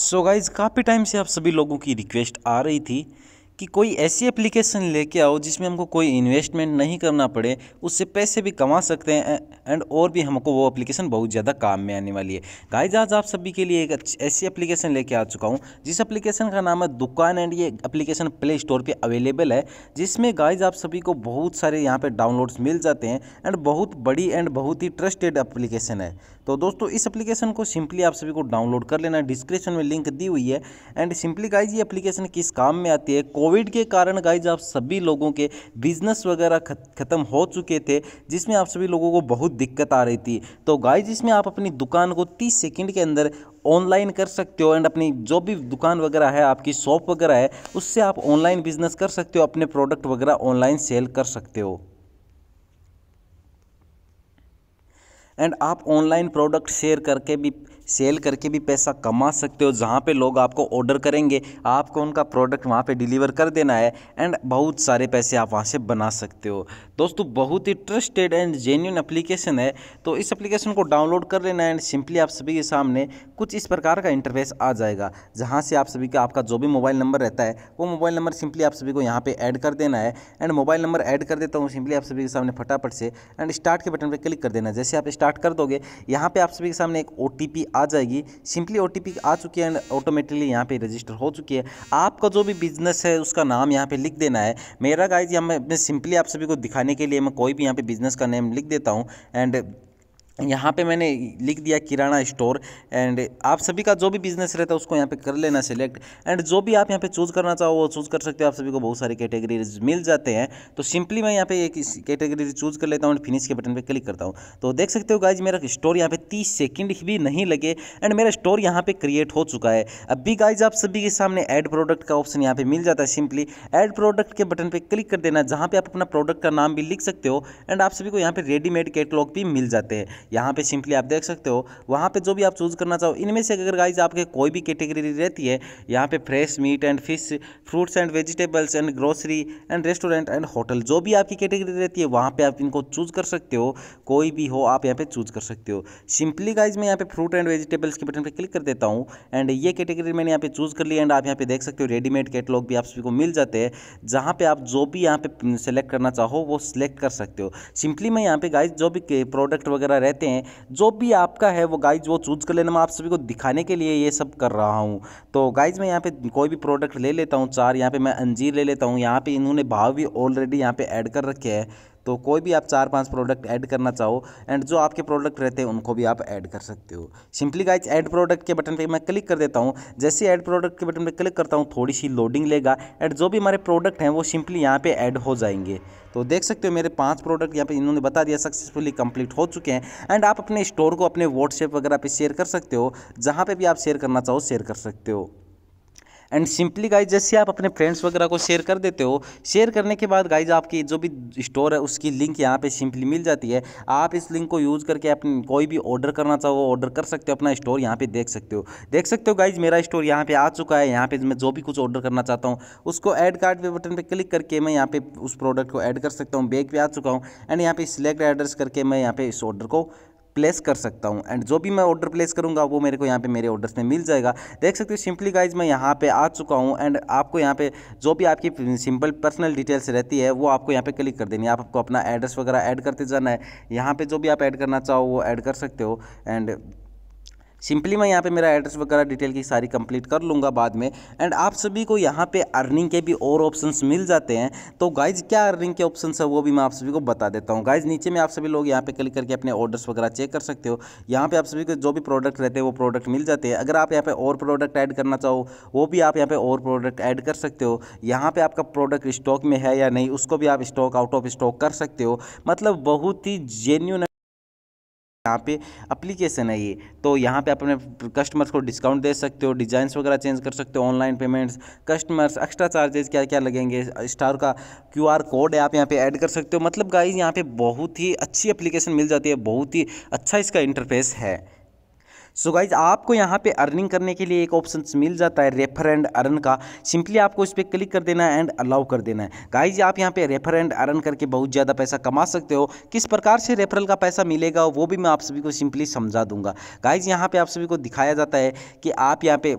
so guys काफ़ी time से आप सभी लोगों की रिक्वेस्ट आ रही थी कि कोई ऐसी एप्लीकेशन लेके आओ जिसमें हमको कोई इन्वेस्टमेंट नहीं करना पड़े उससे पैसे भी कमा सकते हैं एंड और भी हमको वो एप्लीकेशन बहुत ज़्यादा काम में आने वाली है गाइज आज आप सभी के लिए एक ऐसी एप्लीकेशन लेके आ चुका हूँ जिस एप्लीकेशन का नाम है दुकान एंड ये एप्लीकेशन प्ले स्टोर पर अवेलेबल है जिसमें गाइज आप सभी को बहुत सारे यहाँ पर डाउनलोड्स मिल जाते हैं एंड बहुत बड़ी एंड बहुत ही ट्रस्टेड एप्लीकेशन है तो दोस्तों इस एप्लीकेशन को सिंपली आप सभी को डाउनलोड कर लेना डिस्क्रिप्शन में लिंक दी हुई है एंड सिंपली गाइज ये एप्लीकेशन किस काम में आती है कोविड के कारण गाइज आप सभी लोगों के बिजनेस वगैरह ख़त्म हो चुके थे जिसमें आप सभी लोगों को बहुत दिक्कत आ रही थी तो गाइज इसमें आप अपनी दुकान को 30 सेकंड के अंदर ऑनलाइन कर सकते हो एंड अपनी जो भी दुकान वगैरह है आपकी शॉप वगैरह है उससे आप ऑनलाइन बिजनेस कर सकते हो अपने प्रोडक्ट वगैरह ऑनलाइन सेल कर सकते हो एंड आप ऑनलाइन प्रोडक्ट शेयर करके भी सेल करके भी पैसा कमा सकते हो जहाँ पे लोग आपको ऑर्डर करेंगे आपको उनका प्रोडक्ट वहाँ पे डिलीवर कर देना है एंड बहुत सारे पैसे आप वहाँ से बना सकते हो दोस्तों बहुत ही ट्रस्टेड एंड जेन्यून एप्लीकेशन है तो इस एप्लीकेशन को डाउनलोड कर लेना एंड सिंपली आप सभी के सामने कुछ इस प्रकार का इंटरफेस आ जाएगा जहाँ से आप सभी का आपका जो भी मोबाइल नंबर रहता है वो मोबाइल नंबर सिंपली आप सभी को यहाँ पर ऐड कर देना है एंड मोबाइल नंबर ऐड कर देता हूँ सिंपली आप सभी के सामने फटाफट से एंड स्टार्ट के बटन पर क्लिक कर देना जैसे आप स्टार्ट कर दोगे यहाँ पर आप सभी के सामने एक ओ आ जाएगी सिंपली ओ आ चुकी है एंड ऑटोमेटिकली यहाँ पे रजिस्टर हो चुकी है आपका जो भी बिजनेस है उसका नाम यहाँ पे लिख देना है मेरा गाइज यहाँ मैं सिंपली आप सभी को दिखाने के लिए मैं कोई भी यहाँ पे बिजनेस का नेम लिख देता हूँ एंड यहाँ पे मैंने लिख दिया किराना स्टोर एंड आप सभी का जो भी बिजनेस रहता है उसको यहाँ पे कर लेना सेलेक्ट एंड जो भी आप यहाँ पे चूज़ करना चाहो वो चूज़ कर सकते हो आप सभी को बहुत सारी कैटेगरीज मिल जाते हैं तो सिंपली मैं यहाँ पे एक कैटेगरी चूज़ कर लेता हूँ एंड फिनिश के बटन पे क्लिक करता हूँ तो देख सकते हो गाइज मेरा स्टोर यहाँ पे तीस सेकेंड भी नहीं लगे एंड मेरा स्टोर यहाँ पर क्रिएट हो चुका है अब भी गाइज आप सभी के सामने एड प्रोडक्ट का ऑप्शन यहाँ पर मिल जाता है सिंपली एड प्रोडक्ट के बटन पर क्लिक कर देना जहाँ पर आप अपना प्रोडक्ट का नाम भी लिख सकते हो एंड आप सभी को यहाँ पर रेडीमेड कैटलॉग भी मिल जाते हैं यहाँ पे सिंपली आप देख सकते हो वहाँ पे जो भी आप चूज़ करना चाहो इनमें से अगर गाइज आपके कोई भी कैटेगरी रहती है यहाँ पे fresh meat and fish fruits and vegetables and grocery and restaurant and hotel जो भी आपकी कैटेगरी रहती है वहाँ पर आप इनको चूज़ कर सकते हो कोई भी हो आप यहाँ पर चूज़ कर सकते हो सिंपली गाइज मैं यहाँ पे फ्रूट एंड वेजिटेबल्स के बटन पर क्लिक कर देता हूँ एंड ये कैटेगरी मैंने यहाँ पर चूज़ कर ली एंड आप यहाँ पर देख सकते हो रेडीमेड कैटलॉग भी आप सभी को मिल जाते हैं जहाँ पर आप जो भी यहाँ पर सेलेक्ट करना चाहो वो सिलेक्ट कर सकते हो सिंपली मैं यहाँ पे गाइज जो भी प्रोडक्ट वगैरह रहते सकते हैं जो भी आपका है वो गाइज वो चूज़ कर लेना मैं आप सभी को दिखाने के लिए ये सब कर रहा हूँ तो गाइज मैं यहाँ पे कोई भी प्रोडक्ट ले लेता हूँ चार यहाँ पे मैं अंजीर ले लेता हूँ यहाँ पे इन्होंने भाव भी ऑलरेडी यहाँ पे ऐड कर रखे हैं तो कोई भी आप चार पांच प्रोडक्ट ऐड करना चाहो एंड जो आपके प्रोडक्ट रहते हैं उनको भी आप ऐड कर सकते हो सिंपली गाइज ऐड प्रोडक्ट के बटन पर मैं क्लिक कर देता हूँ जैसे ऐड प्रोडक्ट के बटन पर क्लिक करता हूँ थोड़ी सी लोडिंग लेगा एंड जो भी हमारे प्रोडक्ट हैं वो सिंपली यहाँ पर ऐड हो जाएंगे तो देख सकते हो मेरे पाँच प्रोडक्ट यहाँ पर इन्होंने बता दिया सक्सेसफुली कम्प्लीट हो चुके हैं एंड आप अपने स्टोर को अपने व्हाट्सएप वगैरह पर शेयर कर सकते हो जहाँ पर भी आप शेयर करना चाहो शेयर कर सकते हो एंड सिंपली गाइज जैसे आप अपने फ्रेंड्स वगैरह को शेयर कर देते हो शेयर करने के बाद गाइज आपकी जो भी स्टोर है उसकी लिंक यहाँ पे सिंपली मिल जाती है आप इस लिंक को यूज़ करके अपने कोई भी ऑर्डर करना चाहो ऑर्डर कर सकते हो अपना स्टोर यहाँ पे देख सकते हो देख सकते हो गाइज मेरा स्टोर यहाँ पे आ चुका है यहाँ पे मैं जो भी कुछ ऑर्डर करना चाहता हूँ उसको ऐड कार्ड पे बटन पे क्लिक करके मैं यहाँ पे उस प्रोडक्ट को ऐड कर सकता हूँ बैग पे आ चुका हूँ एंड यहाँ पे सिलेक्ट एड्रेस करके मैं यहाँ पे इस ऑर्डर को प्लेस कर सकता हूँ एंड जो भी मैं ऑर्डर प्लेस करूँगा वो मेरे को यहाँ पे मेरे ऑर्डर्स में मिल जाएगा देख सकते हो सिंपली गाइज मैं यहाँ पे आ चुका हूँ एंड आपको यहाँ पे जो भी आपकी सिंपल पर्सनल डिटेल्स रहती है वो आपको यहाँ पे क्लिक कर देनी है आपको अपना एड्रेस वगैरह ऐड करते जाना है यहाँ पर जो भी आप ऐड करना चाहो वो ऐड कर सकते हो एंड सिंपली मैं यहाँ पे मेरा एड्रेस वगैरह डिटेल की सारी कंप्लीट कर लूँगा बाद में एंड आप सभी को यहाँ पे अर्निंग के भी और ऑप्शंस मिल जाते हैं तो गाइज क्या अर्निंग के ऑप्शन है वो भी मैं आप सभी को बता देता हूँ गाइज नीचे में आप सभी लोग यहाँ पे क्लिक करके अपने ऑर्डर्स वगैरह चेक कर सकते हो यहाँ पर आप सभी को जो भी प्रोडक्ट रहते हैं वो प्रोडक्ट मिल जाते हैं अगर आप यहाँ पर और प्रोडक्ट ऐड करना चाहो वो भी आप यहाँ पर और प्रोडक्ट ऐड कर सकते हो यहाँ पर आपका प्रोडक्ट स्टॉक में है या नहीं उसको भी आप स्टॉक आउट ऑफ स्टॉक कर सकते हो मतलब बहुत ही जेन्यून यहाँ पे अप्लीकेशन है ये तो यहाँ पे आप अपने कस्टमर्स को डिस्काउंट दे सकते हो डिज़ाइंस वगैरह चेंज कर सकते हो online payments customers extra charges क्या क्या लगेंगे स्टार का क्यूआर कोड है आप यहाँ पे ऐड कर सकते हो मतलब गाइज यहाँ पे बहुत ही अच्छी एप्लीकेशन मिल जाती है बहुत ही अच्छा इसका इंटरफेस है सो so गाइज आपको यहाँ पे अर्निंग करने के लिए एक ऑप्शन मिल जाता है रेफर एंड अर्न का सिंपली आपको इस पर क्लिक कर देना है एंड अलाउ कर देना है गाइज आप यहाँ पे रेफर एंड अर्न करके बहुत ज़्यादा पैसा कमा सकते हो किस प्रकार से रेफरल का पैसा मिलेगा वो भी मैं आप सभी को सिंपली समझा दूंगा गाइज यहाँ पर आप सभी को दिखाया जाता है कि आप यहाँ पे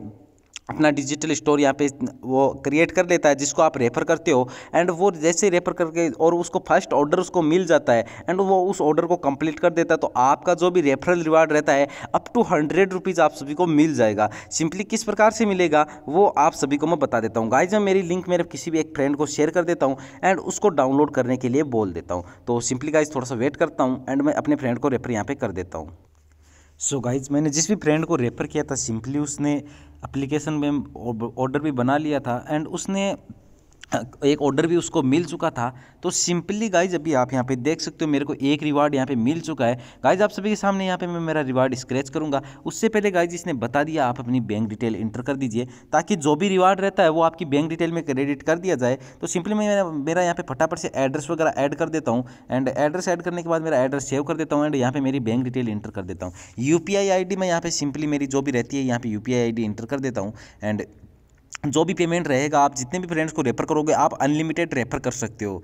अपना डिजिटल स्टोर यहाँ पे वो क्रिएट कर लेता है जिसको आप रेफ़र करते हो एंड वो जैसे रेफ़र करके और उसको फर्स्ट ऑर्डर उसको मिल जाता है एंड वो उस ऑर्डर को कंप्लीट कर देता है तो आपका जो भी रेफरल रिवार्ड रहता है अप टू हंड्रेड रुपीज़ आप सभी को मिल जाएगा सिंपली किस प्रकार से मिलेगा वो आप सभी को मैं बता देता हूँ गाइज मैं मेरी लिंक मेरे किसी भी एक फ्रेंड को शेयर कर देता हूँ एंड उसको डाउनलोड करने के लिए बोल देता हूँ तो सिंपली गाइज थोड़ा सा वेट करता हूँ एंड मैं अपने फ्रेंड को रेफर यहाँ पर कर देता हूँ सो so गाइज मैंने जिस भी फ्रेंड को रेफ़र किया था सिंपली उसने अप्लीकेशन में ऑर्डर भी बना लिया था एंड उसने एक ऑर्डर भी उसको मिल चुका था तो सिंपली गाइज अभी आप यहाँ पे देख सकते हो मेरे को एक रिवार्ड यहाँ पे मिल चुका है गाइज आप सभी के सामने यहाँ पे मैं मेरा रिवार्ड स्क्रैच करूँगा उससे पहले गाइज इसने बता दिया आप अपनी बैंक डिटेल इंटर कर दीजिए ताकि जो भी रिवार्ड रहता है वो आपकी बैंक डिटेल में क्रेडिट कर दिया जाए तो सिंपली मैं मेरा यहाँ पे फटाफट से एड्रेस वगैरह ऐड कर देता हूँ एंड एड्रेस ऐड करने के बाद मेरा एड्रेस सेव कर देता हूँ एंड यहाँ पर मेरी बैंक डिटेल इंटर कर देता हूँ यू पी मैं यहाँ पर सिंपली मेरी जो भी रहती है यहाँ पर यू पी इंटर कर देता हूँ एंड जो भी पेमेंट रहेगा आप जितने भी फ्रेंड्स को रेफ़र करोगे आप अनलिमिटेड रेफ़र कर सकते हो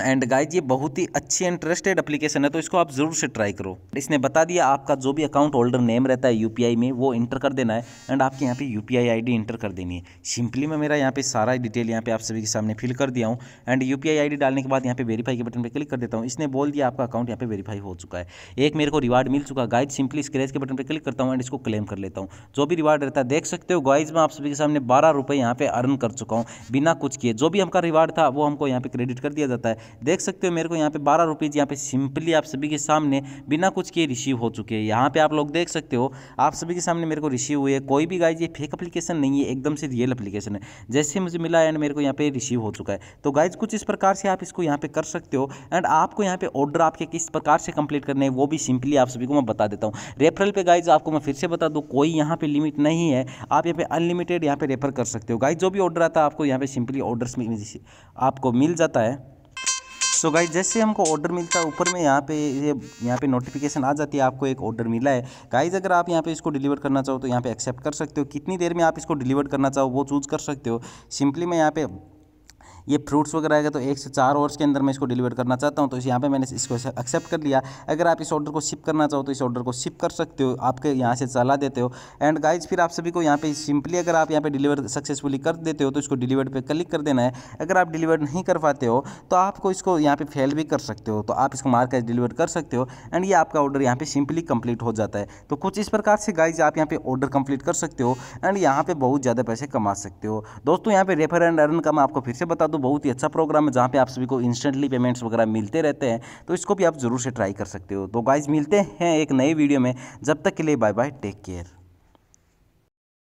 एंड गाइज ये बहुत ही अच्छी इंटरेस्टेड एप्लीकेशन है तो इसको आप जरूर से ट्राई करो इसने बता दिया आपका जो भी अकाउंट होल्डर नेम रहता है यूपीआई में वो इंटर कर देना है एंड आपके यहाँ पे यूपीआई आईडी इंटर कर देनी है सिंपली मैं मेरा यहाँ पे सारा डिटेल यहाँ पे आप सभी के सामने फिल कर दिया हूँ एंड यू पी डालने के बाद यहाँ पे वेरीफाई के बटन पर क्लिक कर देता हूँ इसने बोल दिया आपका अकाउंट यहाँ पे वेरीफाई हो चुका है एक मेरे को रिवार्ड मिल चुका है गाइज सिंपली स्क्रेच के बटन पर क्लिक करता हूँ एंड इसको क्लेम कर लेता हूँ जो भी रिवार्ड रहता है देख सकते हो गाइज मैं आप सभी के सामने बारह रुपये यहाँ पे अर्न कर चुका हूँ बिना कुछ किए जो भी हमका रिवार्ड था वो हमको यहाँ पे क्रेडिट कर दिया जाता है देख सकते हो मेरे को यहाँ पे बारह रुपीज़ यहाँ पे सिंपली आप सभी के सामने बिना कुछ किए रिसीव हो चुके हैं यहाँ पे आप लोग देख सकते हो आप सभी के सामने मेरे को रिसीव हुए कोई भी गाइज ये फेक अप्लीकेशन नहीं है एकदम से रियल अप्लीकेशन है जैसे मुझे मिला एंड मेरे को यहाँ पे रिसीव हो चुका है तो गाइज कुछ इस प्रकार से आप इसको यहाँ पे कर सकते हो एंड आपको यहाँ पे ऑर्डर आपके किस प्रकार से कंप्लीट करने हैं वो भी सिंपली आप सभी को मैं बता देता हूँ रेफरल पे गाइज आपको मैं फिर से बता दूँ कोई यहाँ पे लिमिट नहीं है आप यहाँ पे अनलिमिटेड यहाँ पे रेफर कर सकते हो गाइज जो भी ऑर्डर आता है आपको यहाँ पे सिंपली ऑर्डर्स आपको मिल जाता है सो so गाइज जैसे हमको ऑर्डर मिलता है ऊपर में यहाँ पे ये यहाँ पे नोटिफिकेशन आ जाती है आपको एक ऑर्डर मिला है गाइज अगर आप यहाँ पे इसको डिलीवर करना चाहो तो यहाँ पे एक्सेप्ट कर सकते हो कितनी देर में आप इसको डिलीवर करना चाहो वो चूज कर सकते हो सिंपली मैं यहाँ पे ये फ्रूट्स वगैरह आएगा तो एक से चार आवर्स के अंदर मैं इसको डिलीवर करना चाहता हूँ तो यहाँ पर मैंने इसको एक्सेप्ट कर लिया अगर आप इस ऑर्डर को शिप करना चाहो तो इस ऑर्डर को शिप कर सकते हो आपके यहाँ से चला देते हो एंड गाइज फिर आप सभी को यहाँ पर सिंपली अगर आप यहाँ पर डिलीवर सक्सेसफुली कर देते हो तो इसको डिलीवर पर क्लिक कर देना है अगर आप डिलीवर नहीं कर पाते हो तो आपको इसको यहाँ पर फेल भी कर सकते हो तो आप इसको मार कर डिलीवर कर सकते हो एंड ये आपका ऑर्डर यहाँ पे सिंपली कंप्लीट हो जाता है तो कुछ इस प्रकार से गाइज आप यहाँ पे ऑर्डर कंप्लीट कर सकते हो एंड यहाँ पे बहुत ज़्यादा पैसे कमा सकते हो दोस्तों यहाँ पे रेफर एंड अर्न का मैं आपको फिर से बता तो बहुत ही अच्छा प्रोग्राम है जहाँ पे आप सभी को इंस्टेंटली पेमेंट्स वगैरह मिलते रहते हैं तो इसको भी आप ज़रूर से ट्राई कर सकते हो तो गाइज मिलते हैं एक नए वीडियो में जब तक के लिए बाय बाय टेक केयर